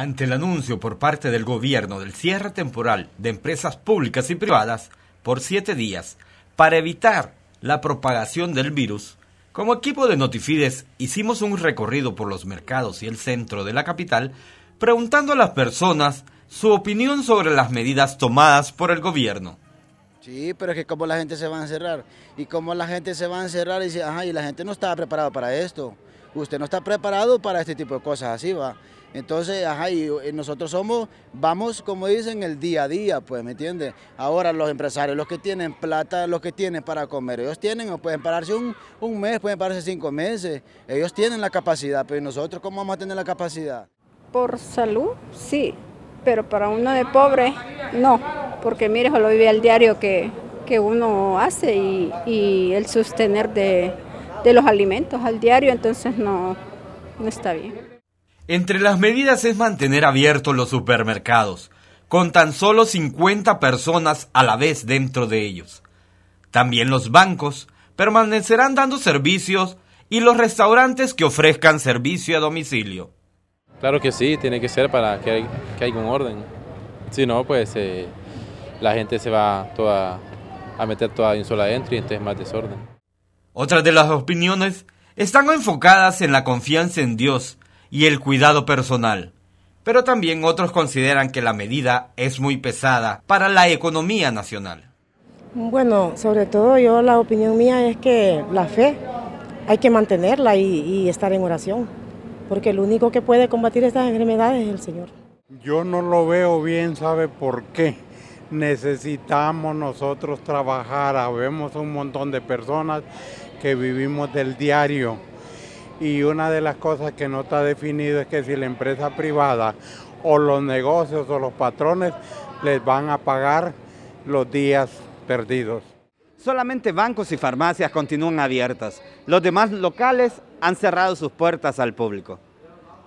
ante el anuncio por parte del gobierno del cierre temporal de empresas públicas y privadas por siete días para evitar la propagación del virus, como equipo de Notifides hicimos un recorrido por los mercados y el centro de la capital preguntando a las personas su opinión sobre las medidas tomadas por el gobierno. Sí, pero es que cómo la gente se va a encerrar y cómo la gente se va a encerrar y dice, ajá, y la gente no estaba preparada para esto usted no está preparado para este tipo de cosas así, va. Entonces, ajá, y eh, nosotros somos, vamos, como dicen, el día a día, pues, ¿me entiende? Ahora los empresarios, los que tienen plata, los que tienen para comer, ellos tienen, pueden pararse un, mes, pueden pararse cinco meses, ellos tienen la capacidad, pero nosotros cómo vamos a tener la capacidad? Por salud, sí, pero para uno de pobre, no, porque mire, lo vive al diario que, uno hace y el sostener de, de los alimentos al diario, entonces no, está bien. Entre las medidas es mantener abiertos los supermercados, con tan solo 50 personas a la vez dentro de ellos. También los bancos permanecerán dando servicios y los restaurantes que ofrezcan servicio a domicilio. Claro que sí, tiene que ser para que, hay, haya un orden. Si no, pues eh, la gente se va a meter toda en sola adentro y entonces más desorden. Otras de las opiniones están enfocadas en la confianza en Dios y el cuidado personal, pero también otros consideran que la medida es muy pesada para la economía nacional. Bueno, sobre todo yo la opinión mía es que la fe hay que mantenerla y, estar en oración, porque el único que puede combatir estas enfermedades es el Señor. Yo no lo veo bien, ¿sabe por qué? necesitamos nosotros trabajar. Habemos un montón de personas que vivimos del diario. Y una de las cosas que no está definido es que si la empresa privada o los negocios o los patrones les van a pagar los días perdidos. Solamente bancos y farmacias continúan abiertas. Los demás locales han cerrado sus puertas al público.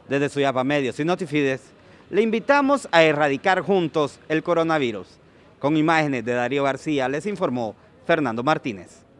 Desde Suyapa Medios y Notifides, le invitamos a erradicar juntos el coronavirus. Con imágenes de Darío García les informó Fernando Martínez.